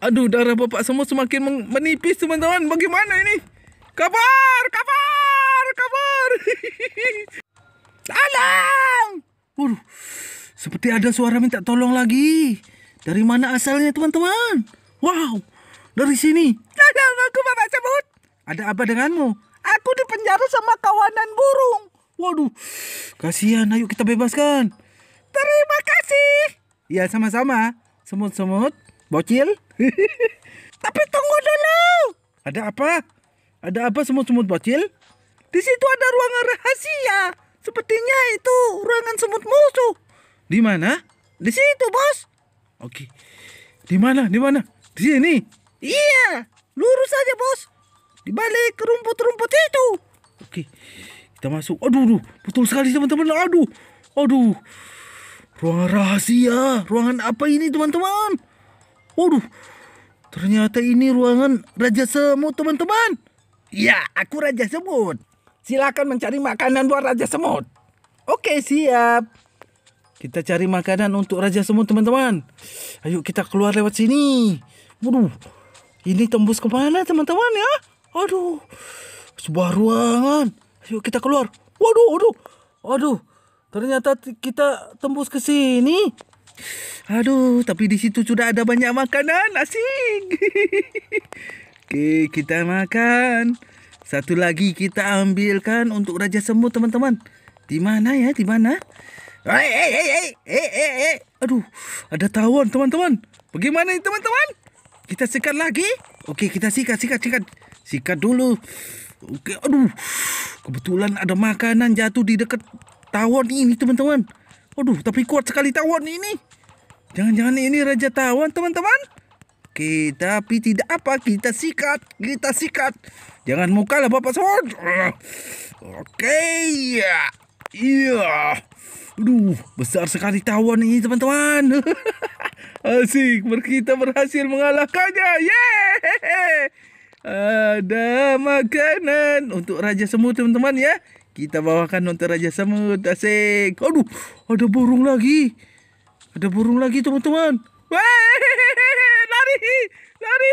Aduh, darah bapak semua semakin menipis, teman-teman. Bagaimana ini? Kabar, kabar, kabar. Tolong! Waduh, seperti ada suara minta tolong lagi. Dari mana asalnya, teman-teman? Wow, dari sini. Tolong aku, Bapak sebut. Ada apa denganmu? Aku dipenjara sama kawanan burung. Waduh, kasihan. Ayo kita bebaskan. Terima kasih. Ya, sama-sama. Semut-semut. Bocil? Tapi tunggu dulu. Ada apa? Ada apa semut-semut bocil? Di situ ada ruangan rahasia. Sepertinya itu ruangan semut musuh. Di mana? Di situ, Bos. Oke. Di mana? Di mana? Di sini. Iya. Lurus saja Bos. Di balik rumput-rumput itu. Oke. Kita masuk. Aduh, aduh. betul sekali teman-teman. Aduh. Aduh. Ruangan rahasia. Ruangan apa ini, teman-teman? Waduh, ternyata ini ruangan Raja Semut teman-teman. Ya, aku Raja Semut. Silakan mencari makanan buat Raja Semut. Oke, siap. Kita cari makanan untuk Raja Semut teman-teman. Ayo kita keluar lewat sini. Waduh, ini tembus kemana teman-teman ya? Aduh, sebuah ruangan. Ayo kita keluar. Waduh, waduh, waduh. Ternyata kita tembus ke sini. Aduh, tapi di situ sudah ada banyak makanan. Asik. Oke, kita makan. Satu lagi kita ambilkan untuk Raja Semut, teman-teman. Di mana ya? Di mana? Hei, hei, hei, hei, hei, hei, Aduh, ada tawon, teman-teman. Bagaimana ini, teman-teman? Kita sikat lagi? Oke, kita sikat, sikat, sikat. Sikat dulu. Oke, aduh. Kebetulan ada makanan jatuh di dekat tawon ini, teman-teman. Aduh, tapi kuat sekali tawon ini. Jangan-jangan ini raja tawon, teman-teman. Kita tapi tidak apa, kita sikat, kita sikat. Jangan muka lah Bapak Sword. Oke, Iya Iya. Aduh, besar sekali tawon ini, teman-teman. Asik, kita berhasil mengalahkannya. Yeay! Ada makanan untuk raja semut, teman-teman ya. Kita bawakan untuk raja semut. Asik. Aduh, ada burung lagi. Ada burung lagi teman-teman. Lari, lari.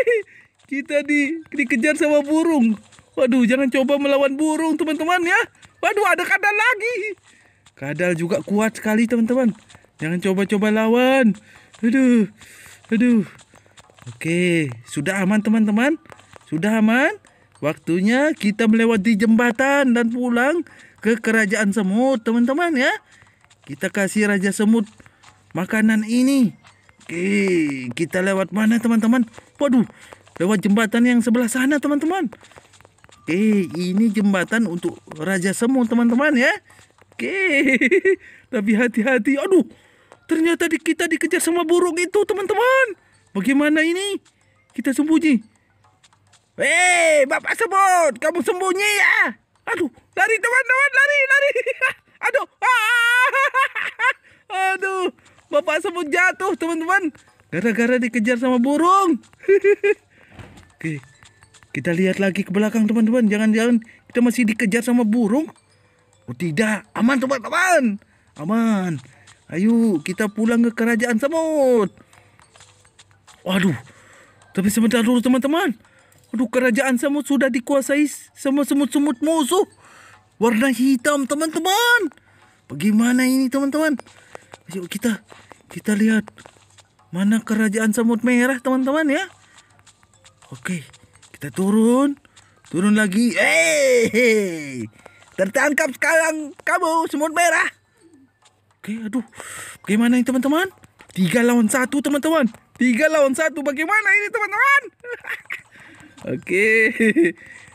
Kita di, dikejar sama burung. Waduh, jangan coba melawan burung teman-teman ya. Waduh, ada kadal lagi. Kadal juga kuat sekali teman-teman. Jangan coba-coba lawan. Aduh, aduh. Oke, sudah aman teman-teman. Sudah aman. Waktunya kita melewati jembatan dan pulang ke kerajaan semut teman-teman ya. Kita kasih raja semut makanan ini. Oke, eh, kita lewat mana teman-teman? Waduh, lewat jembatan yang sebelah sana teman-teman. Oke, eh, ini jembatan untuk Raja Semu teman-teman ya. Oke, eh, tapi hati-hati. Aduh, ternyata kita dikejar sama burung itu teman-teman. Bagaimana ini? Kita sembunyi. Hei, Bapak sebut, kamu sembunyi ya. Aduh, lari teman-teman, lari, lari. Aduh, Pak Semut jatuh, teman-teman. Gara-gara dikejar sama burung. Oke. Kita lihat lagi ke belakang, teman-teman. Jangan-jangan kita masih dikejar sama burung. Oh, tidak. Aman, teman-teman. Aman. Ayo, kita pulang ke kerajaan semut. Waduh. Tapi sebentar dulu, teman-teman. Aduh, kerajaan semut sudah dikuasai sama semut-semut musuh. Warna hitam, teman-teman. Bagaimana ini, teman-teman? Masuk kita kita lihat mana kerajaan semut merah teman-teman ya. Oke, kita turun. Turun lagi. eh tertangkap sekarang kamu semut merah. Oke, aduh. Bagaimana ini teman-teman? Tiga lawan satu teman-teman. Tiga lawan satu. Bagaimana ini teman-teman? Oke.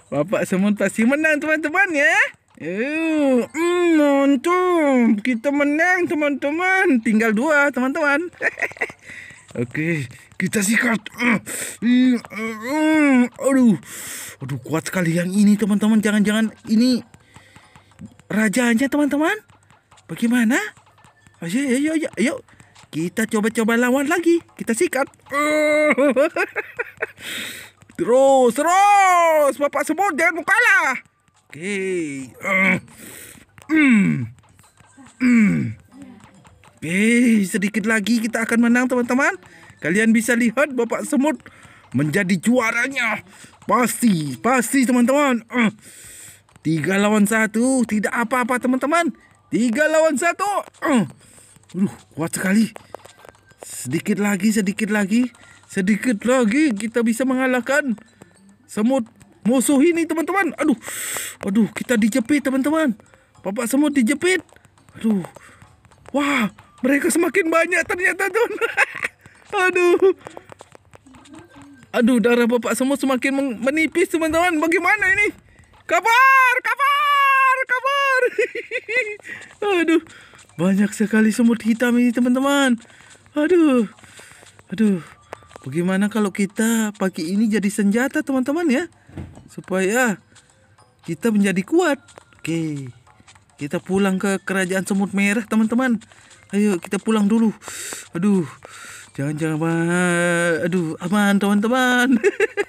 Bapak semut pasti menang teman-teman ya. Ew, eh, mm, kita menang teman-teman. Tinggal dua teman-teman. Oke, kita sikat. Mm, mm, mm, aduh, aduh kuat sekali yang ini teman-teman. Jangan-jangan ini rajanya teman-teman. Bagaimana? Ayo, ayo, ayo, ayo. Kita coba-coba lawan lagi. Kita sikat. terus, terus. Bapak semua jangan mau kalah. Oke, hmm, hmm. hmm. hmm. Eh, sedikit lagi kita akan menang teman-teman. Kalian bisa lihat Bapak Semut menjadi juaranya. Pasti, pasti teman-teman. Eh, tiga lawan satu, tidak apa-apa teman-teman. Tiga lawan satu. Eh, uh. Aduh, kuat sekali. Sedikit lagi, sedikit lagi. Sedikit lagi kita bisa mengalahkan semut musuh ini teman-teman. Aduh. Aduh, kita dijepit teman-teman. Bapak semut dijepit. Aduh. Wah, mereka semakin banyak ternyata, tuh Aduh. Aduh, darah bapak semut semakin menipis, teman-teman. Bagaimana ini? Kabar, kabar, kabar. Aduh. Banyak sekali semut hitam ini, teman-teman. Aduh. Aduh. Bagaimana kalau kita pagi ini jadi senjata, teman-teman ya? supaya ah, kita menjadi kuat. Oke. Kita pulang ke kerajaan semut merah, teman-teman. Ayo kita pulang dulu. Aduh. Jangan-jangan aduh aman teman-teman.